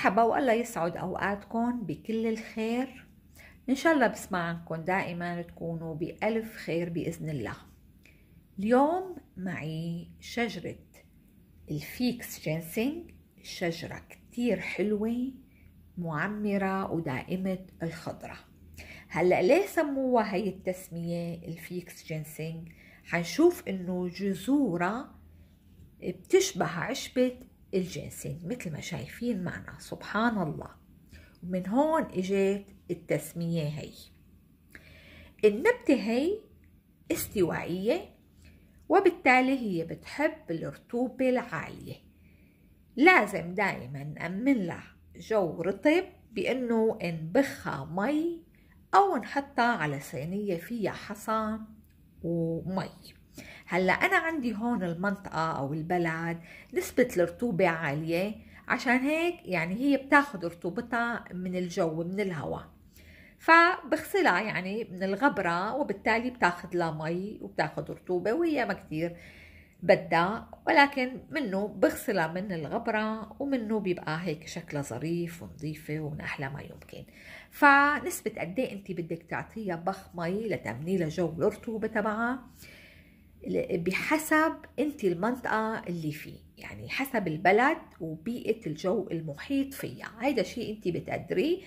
مرحبا والله يسعد اوقاتكم بكل الخير ان شاء الله بسمع عنكم دائما تكونوا بالف خير باذن الله اليوم معي شجرة الفيكس جينسينج شجرة كتير حلوة معمرة ودائمة الخضرة هلا ليه سموها هي التسمية الفيكس جينسينج حنشوف انه جذورها بتشبه عشبة الجنسين مثل ما شايفين معنا سبحان الله ومن هون اجت التسمية هي النبتة هي استوائية وبالتالي هي بتحب الرطوبة العالية لازم دائما نأمن لها جو رطب بأنه نبخها مي أو نحطها على صينية فيها حصى ومي هلا أنا عندي هون المنطقة أو البلد نسبة الرطوبة عالية عشان هيك يعني هي بتاخد رطوبتها من الجو من الهواء فبغسلها يعني من الغبرة وبالتالي بتاخد لها مي وبتاخد رطوبة وهي ما كتير بدها ولكن منه بغسلها من الغبرة ومنه بيبقى هيك شكلها ظريف ونظيفة ومن أحلى ما يمكن فنسبة قد ايه أنت بدك تعطيها بخ مي لها جو الرطوبة تبعها بحسب انت المنطقة اللي فيه يعني حسب البلد وبيئة الجو المحيط فيها هيدا شيء انت بتقدريه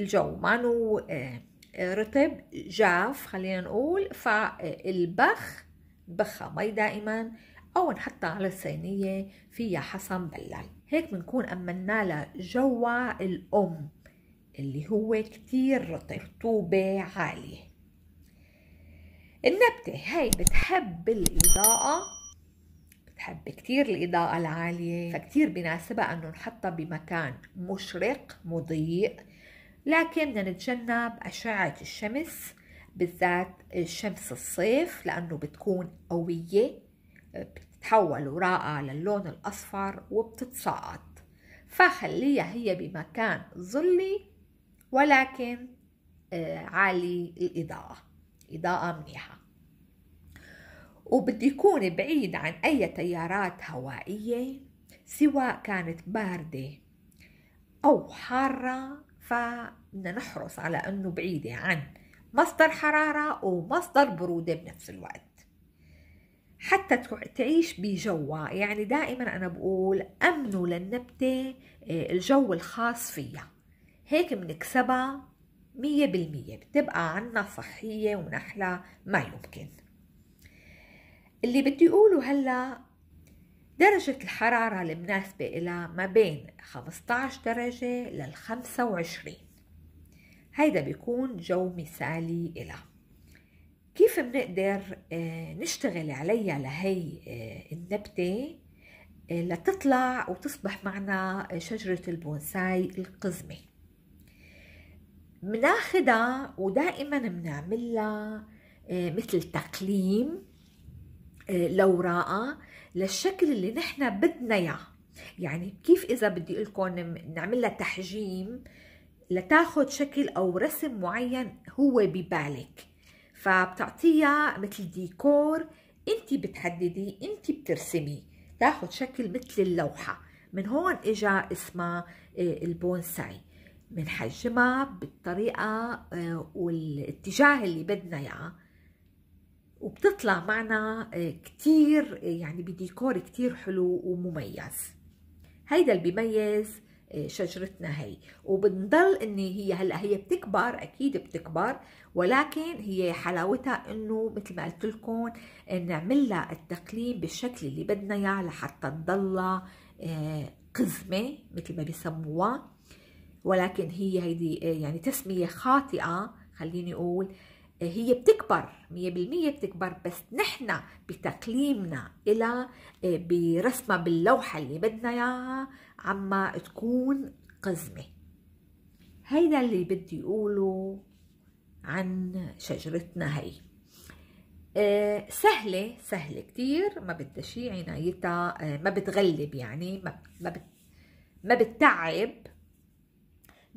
الجو مانو آه، آه، رطب جاف خلينا نقول فالبخ بخة مي دائما او نحطها على الصينية فيها حصى مبلل هيك بنكون أمنا لها جوا الأم اللي هو كتير رطب رطوبة عالية النبتة هاي بتحب الإضاءة بتحب كتير الإضاءة العالية فكتير بناسبها أنه نحطها بمكان مشرق مضيء لكن بدنا نتجنب أشعة الشمس بالذات شمس الصيف لأنه بتكون قوية بتتحول وراءها للون الأصفر وبتتساقط فخليها هي بمكان ظلي ولكن آه، عالي الإضاءة إضاءة منيحة وبدي يكون بعيد عن أي تيارات هوائية سواء كانت باردة أو حارة فبدنا نحرص على أنه بعيدة عن مصدر حرارة ومصدر برودة بنفس الوقت حتى تعيش بجوا يعني دائما أنا بقول أمنوا للنبتة آه، الجو الخاص فيها هيك بنكسبها مية بالمية بتبقى عنا صحية ونحلة ما يمكن اللي بدي أقوله هلأ درجة الحرارة المناسبة إلها ما بين 15 درجة لل 25 هيدا بيكون جو مثالي إلها كيف بنقدر آه، نشتغل عليها لهي آه، النبتة آه، لتطلع وتصبح معنا شجرة البونساي القزمه مناخدها ودائما بنعملها آه، مثل تقليم آه، لوراقها للشكل اللي نحن بدنا اياه يعني كيف اذا بدي اقول لكم نعمل لها تحجيم لتاخد شكل او رسم معين هو ببالك فبتعطيها مثل ديكور انت بتحددي انت بترسمي تاخد شكل مثل اللوحه من هون اجا اسمها آه، البونساي بنحجمها بالطريقة آه، والاتجاه اللي بدنا اياه وبتطلع معنا آه، كتير يعني بديكور كتير حلو ومميز هيدا اللي بيميز آه، شجرتنا هي وبنضل ان هي هلا هي بتكبر اكيد بتكبر ولكن هي حلاوتها انه مثل ما قلت لكم نعمل لها التقليم بالشكل اللي بدنا اياه لحتى تضلها قزمه مثل ما بيسموها ولكن هي هيدي يعني تسمية خاطئة خليني أقول هي بتكبر 100% بتكبر بس نحن بتقليمنا إلى برسمة باللوحة اللي بدنا إياها عما تكون قزمة هيدا اللي بدي أقوله عن شجرتنا هي سهلة سهلة كتير ما بدها شي عنايتها ما بتغلب يعني ما ما بتعب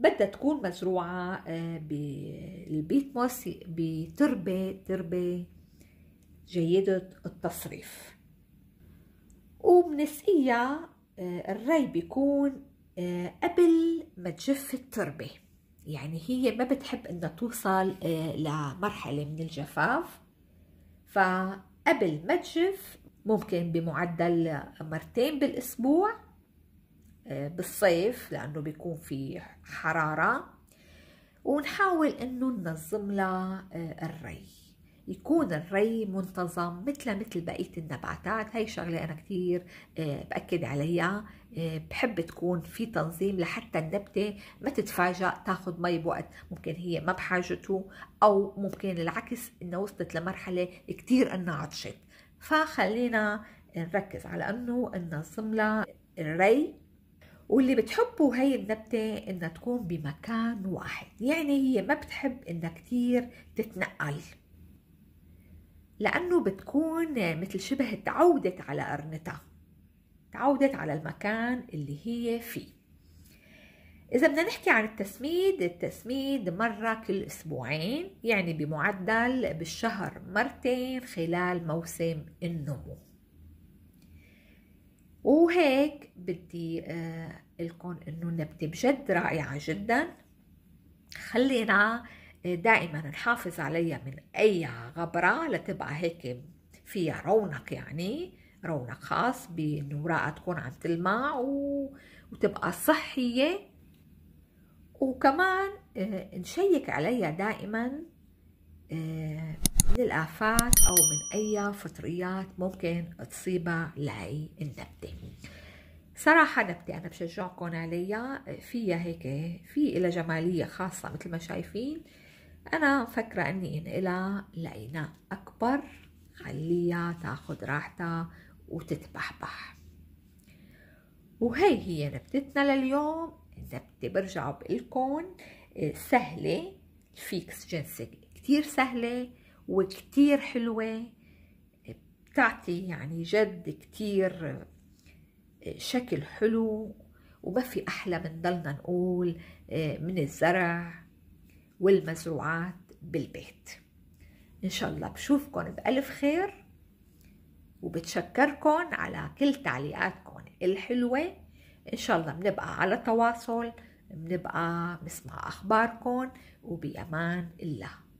بدها تكون مزروعة آه، بالبيت موسي بتربة تربة جيدة التصريف وبنسقيها آه، الري بيكون آه، قبل ما تجف التربة يعني هي ما بتحب انها توصل لمرحلة من الجفاف فقبل ما تجف ممكن بمعدل مرتين بالاسبوع آه، بالصيف لانه بيكون في حراره ونحاول انه ننظم لها آه، الري يكون الري منتظم مثل مثل بقية النباتات هاي شغلة أنا كثير آه، بأكد عليها بحب تكون في تنظيم لحتى النبتة ما تتفاجأ تاخذ مي بوقت ممكن هي ما بحاجته أو ممكن العكس إنه وصلت لمرحلة كثير إنها عطشت فخلينا نركز على إنه ننظم لها الري واللي بتحبوا هي النبتة انها تكون بمكان واحد يعني هي ما بتحب انها كتير تتنقل لأنه بتكون مثل شبه تعودت على قرنتها تعودت على المكان اللي هي فيه إذا بدنا نحكي عن التسميد التسميد مرة كل أسبوعين يعني بمعدل بالشهر مرتين خلال موسم النمو وهيك بدي آه، لكم انه النبته بجد رائعه جدا خلينا آه، دائما نحافظ عليها من اي غبره لتبقى هيك فيها رونق يعني رونق خاص بانه ورقها تكون عم تلمع و... وتبقى صحيه وكمان آه، نشيك عليها دائما من الآفات أو من أي فطريات ممكن تصيبها لأي النبتة صراحة نبتة أنا بشجعكم عليها فيها هيك في لها جمالية خاصة مثل ما شايفين أنا مفكرة إني إنقلها لإناء أكبر خليها تاخد راحتها وتتبحبح وهي هي نبتتنا لليوم النبتة برجع بقلكن سهلة فيكس جنسك كتير سهلة وكتير حلوة بتعطي يعني جد كتير آه، شكل حلو وما في أحلى من ضلنا نقول آه، من الزرع والمزروعات بالبيت إن شاء الله بشوفكن بألف خير وبتشكركن على كل تعليقاتكن الحلوة إن شاء الله بنبقى على تواصل بنبقى بنسمع أخباركن وبأمان الله